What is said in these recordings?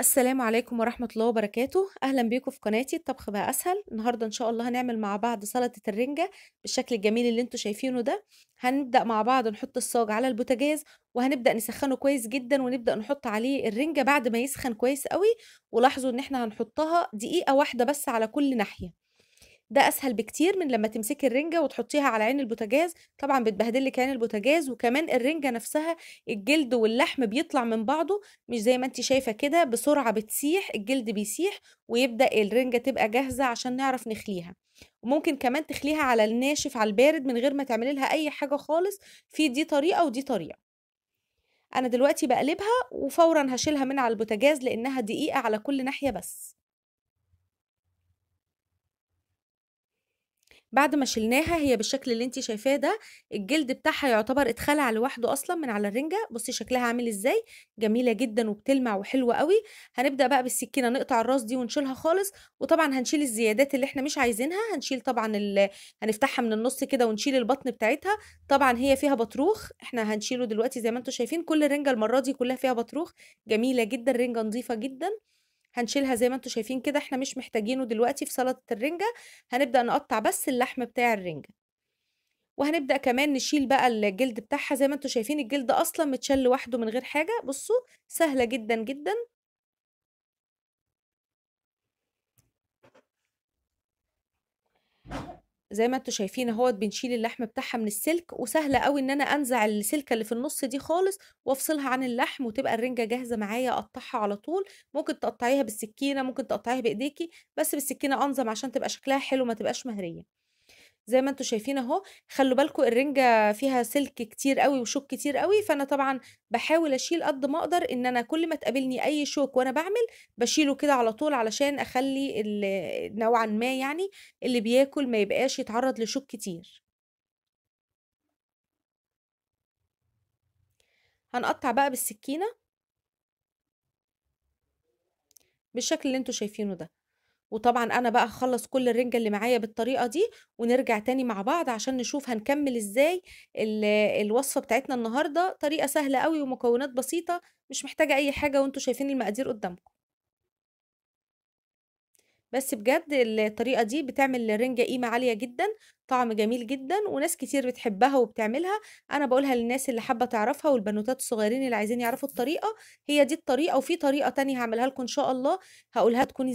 السلام عليكم ورحمة الله وبركاته أهلا بيكم في قناتي الطبخ بقى أسهل النهاردة إن شاء الله هنعمل مع بعض سلطة الرنجة بالشكل الجميل اللي انتوا شايفينه ده هنبدأ مع بعض نحط الصاج على البوتجاز وهنبدأ نسخنه كويس جدا ونبدأ نحط عليه الرنجة بعد ما يسخن كويس قوي ولاحظوا إن احنا هنحطها دقيقة واحدة بس على كل ناحية ده اسهل بكتير من لما تمسكي الرنجه وتحطيها على عين البوتاجاز طبعا بتبهدل لك عين البوتاجاز وكمان الرنجه نفسها الجلد واللحم بيطلع من بعضه مش زي ما انت شايفه كده بسرعه بتسيح الجلد بيسيح ويبدا الرنجه تبقى جاهزه عشان نعرف نخليها وممكن كمان تخليها على الناشف على البارد من غير ما تعملي لها اي حاجه خالص في دي طريقه ودي طريقه انا دلوقتي بقلبها وفورا هشيلها من على البوتاجاز لانها دقيقه على كل ناحيه بس بعد ما شلناها هي بالشكل اللي انت شايفاه ده الجلد بتاعها يعتبر اتخلع لوحده اصلا من على الرنجه بصي شكلها عامل ازاي جميله جدا وبتلمع وحلوه قوي هنبدا بقى بالسكينه نقطع الراس دي ونشيلها خالص وطبعا هنشيل الزيادات اللي احنا مش عايزينها هنشيل طبعا ال... هنفتحها من النص كده ونشيل البطن بتاعتها طبعا هي فيها بطروخ احنا هنشيله دلوقتي زي ما انتم شايفين كل رنجه المره دي كلها فيها بطروخ جميله جدا رنجه نظيفه جدا هنشيلها زي ما انتوا شايفين كده احنا مش محتاجينه دلوقتي في سلطة الرنجة هنبدأ نقطع بس اللحم بتاع الرنجة وهنبدأ كمان نشيل بقى الجلد بتاعها زي ما انتوا شايفين الجلد أصلا متشال لوحده من غير حاجة بصوا سهلة جدا جدا زي ما انتوا شايفين اهوت بنشيل اللحم بتاعها من السلك وسهله قوي ان انا انزع السلكه اللي في النص دي خالص وافصلها عن اللحم وتبقى الرنجه جاهزه معايا اقطعها على طول ممكن تقطعيها بالسكينه ممكن تقطعيها بايديكي بس بالسكينه انظم عشان تبقى شكلها حلو ما تبقاش مهريه زي ما انتم شايفين اهو خلوا بالكم الرنجه فيها سلك كتير قوي وشوك كتير قوي فانا طبعا بحاول اشيل قد ما اقدر ان انا كل ما تقابلني اي شوك وانا بعمل بشيله كده على طول علشان اخلي نوعا ما يعني اللي بياكل ما يبقاش يتعرض لشوك كتير هنقطع بقى بالسكينه بالشكل اللي انتوا شايفينه ده وطبعًا أنا بقى هخلص كل الرِنجة اللي معايا بالطريقة دي، ونرجع تاني مع بعض عشان نشوف هنكمّل إزاي الوصفة بتاعتنا النهارده، طريقة سهلة أوي ومكونات بسيطة، مش محتاجة أي حاجة وأنتم شايفين المقادير قدّامكم. بس بجد الطريقة دي بتعمل للرِنجة قيمة عالية جدًا، طعم جميل جدًا، وناس كتير بتحبها وبتعملها، أنا بقولها للناس اللي حابة تعرفها والبنوتات الصغيرين اللي عايزين يعرفوا الطريقة، هي دي الطريقة وفي طريقة تانية هعملها لكم إن شاء الله هقولها تكون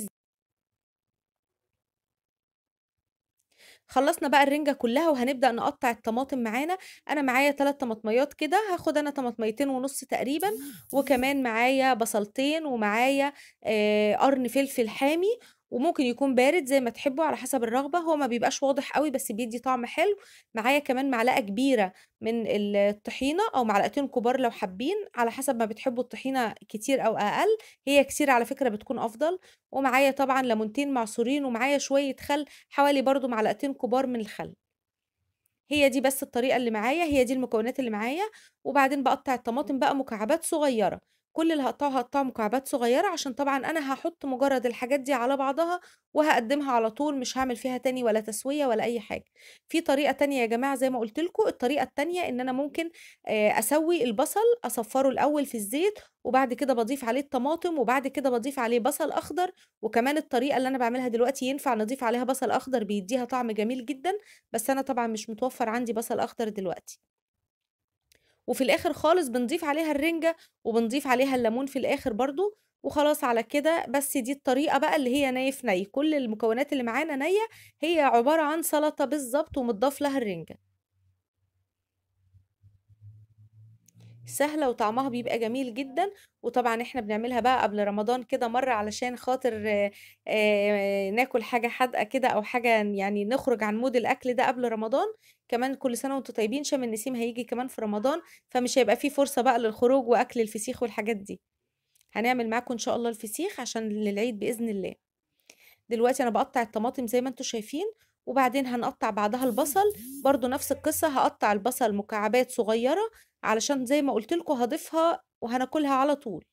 خلصنا بقى الرنجة كلها وهنبدأ نقطع الطماطم معانا أنا معايا تلات طماطميات كده هاخد أنا طماطميتين ونص تقريبا وكمان معايا بصلتين ومعايا آه، قرن فلفل حامي وممكن يكون بارد زي ما تحبوا على حسب الرغبه هو ما بيبقاش واضح قوي بس بيدي طعم حلو معايا كمان معلقه كبيره من الطحينه او معلقتين كبار لو حابين على حسب ما بتحبوا الطحينه كتير او اقل هي كتير على فكره بتكون افضل ومعايا طبعا ليمونتين معصورين ومعايا شويه خل حوالي برضو معلقتين كبار من الخل هي دي بس الطريقه اللي معايا هي دي المكونات اللي معايا وبعدين بقطع الطماطم بقى مكعبات صغيره كل اللي هقطعه هقطعه مكعبات صغيرة عشان طبعا أنا هحط مجرد الحاجات دي على بعضها وهقدمها على طول مش هعمل فيها تاني ولا تسوية ولا أي حاجة في طريقة تانية يا جماعة زي ما قلت لكم الطريقة التانية إن أنا ممكن آه، أسوي البصل أصفره الأول في الزيت وبعد كده بضيف عليه الطماطم وبعد كده بضيف عليه بصل أخضر وكمان الطريقة اللي أنا بعملها دلوقتي ينفع نضيف عليها بصل أخضر بيديها طعم جميل جدا بس أنا طبعا مش متوفر عندي بصل أخضر دلوقتي وفي الاخر خالص بنضيف عليها الرنجة وبنضيف عليها الليمون في الاخر برضو وخلاص على كده بس دي الطريقة بقى اللي هي نايف في ني كل المكونات اللي معانا نية هي عبارة عن سلطة بالظبط ومتضاف لها الرنجة سهلة وطعمها بيبقى جميل جدا وطبعا احنا بنعملها بقى قبل رمضان كده مرة علشان خاطر ناكل حاجة حادقة كده او حاجة يعني نخرج عن مود الاكل ده قبل رمضان كمان كل سنة وانتوا طيبين شم النسيم هيجي كمان في رمضان فمش هيبقى فيه فرصة بقى للخروج واكل الفسيخ والحاجات دي هنعمل معاكم ان شاء الله الفسيخ عشان للعيد بإذن الله دلوقتي انا بقطع الطماطم زي ما انتوا شايفين وبعدين هنقطع بعدها البصل برضو نفس القصة هقطع البصل مكعبات صغيرة علشان زي ما قلت لكم هضيفها وهناكلها على طول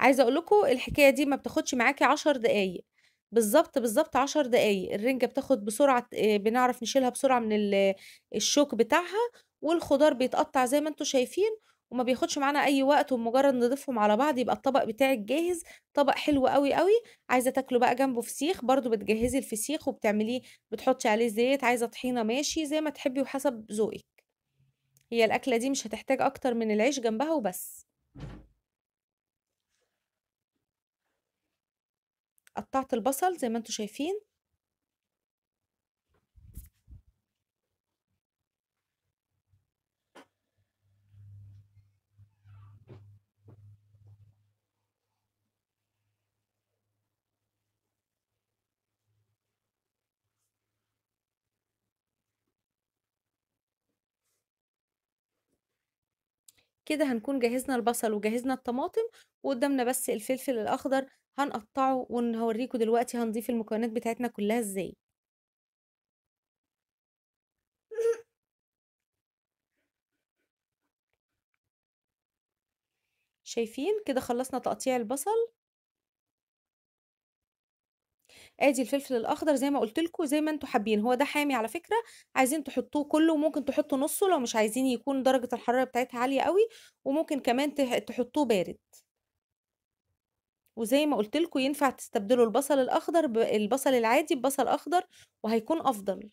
عايزة اقول لكم الحكاية دي ما بتاخدش معاكي عشر دقايق بالظبط بالظبط عشر دقايق الرنجة بتاخد بسرعة آه، بنعرف نشيلها بسرعة من الشوك بتاعها والخضار بيتقطع زي ما انتوا شايفين وما بياخدش معانا اي وقت ومجرد نضيفهم على بعض يبقى الطبق بتاعك جاهز طبق حلو قوي قوي عايزه تاكله بقى جنبه فسيخ برضو بتجهزي الفسيخ وبتعمليه بتحطي عليه زيت عايزه طحينه ماشي زي ما تحبي وحسب ذوقك هي الاكله دي مش هتحتاج اكتر من العيش جنبها وبس قطعت البصل زي ما انتوا شايفين كده هنكون جهزنا البصل وجهزنا الطماطم وقدامنا بس الفلفل الأخضر هنقطعه وهوريكم دلوقتي هنضيف المكونات بتاعتنا كلها ازاي شايفين كده خلصنا تقطيع البصل ادي الفلفل الاخضر زي ما قلت لكم زي ما انتم حابين هو ده حامي على فكره عايزين تحطوه كله وممكن تحطوا نصه لو مش عايزين يكون درجه الحراره بتاعتها عاليه قوي وممكن كمان تحطوه بارد وزي ما قلت لكم ينفع تستبدلوا البصل الاخضر بالبصل العادي ببصل اخضر وهيكون افضل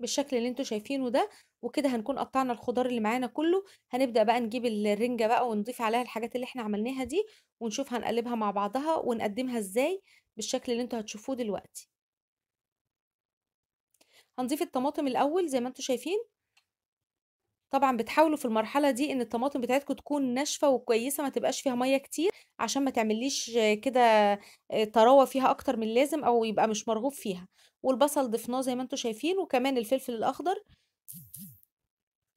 بالشكل اللي انتوا شايفينه ده وكده هنكون قطعنا الخضار اللي معانا كله هنبدأ بقى نجيب الرنجة بقى ونضيف عليها الحاجات اللي احنا عملناها دي ونشوف هنقلبها مع بعضها ونقدمها ازاي بالشكل اللي انتوا هتشوفوه دلوقتي هنضيف الطماطم الاول زي ما انتوا شايفين طبعا بتحاولوا في المرحله دي ان الطماطم بتاعتكم تكون ناشفه وكويسه ما تبقاش فيها ميه كتير عشان ما تعمليش كده آه، طراوه فيها اكتر من اللازم او يبقى مش مرغوب فيها والبصل ضفناه زي ما انتم شايفين وكمان الفلفل الاخضر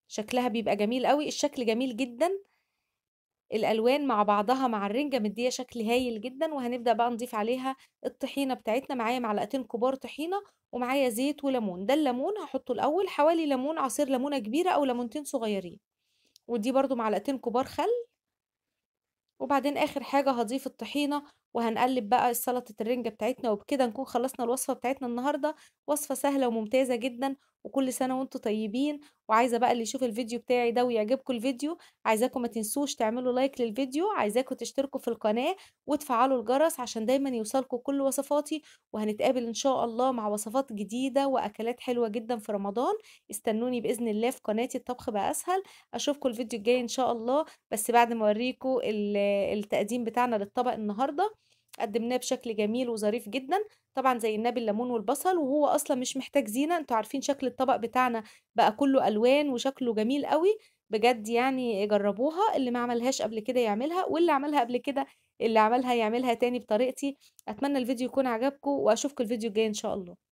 شكلها بيبقى جميل قوي الشكل جميل جدا الالوان مع بعضها مع الرنجه مديه شكل هايل جدا وهنبدا بقى نضيف عليها الطحينه بتاعتنا معايا معلقتين كبار طحينه ومعايا زيت وليمون ده الليمون هحطه الاول حوالي ليمون عصير ليمونه كبيره او ليمونتين صغيرين ودي برده معلقتين كبار خل وبعدين اخر حاجه هضيف الطحينه وهنقلب بقى سلطة الرنجة بتاعتنا وبكده نكون خلصنا الوصفة بتاعتنا النهاردة وصفة سهلة وممتازة جدا وكل سنة وانتم طيبين وعايزة بقى اللي يشوف الفيديو بتاعي ده ويعجبكم الفيديو عايزاكم ما تنسوش تعملوا لايك للفيديو عايزاكم تشتركوا في القناة وتفعلوا الجرس عشان دايما يوصلكم كل وصفاتي وهنتقابل ان شاء الله مع وصفات جديدة واكلات حلوة جدا في رمضان استنوني باذن الله في قناتي الطبخ بقى اسهل اشوفكم الفيديو الجاي ان شاء الله بس بعد ما اوريكم التقديم بتاعنا للطبق النهارده قدمناه بشكل جميل وظريف جدا طبعا زي النبي الليمون والبصل وهو اصلا مش محتاج زينه انتوا عارفين شكل الطبق بتاعنا بقى كله الوان وشكله جميل قوي بجد يعني جربوها اللي ما عملهاش قبل كده يعملها واللي عملها قبل كده اللي عملها يعملها تاني بطريقتي اتمنى الفيديو يكون عجبكم واشوفكم الفيديو الجاي ان شاء الله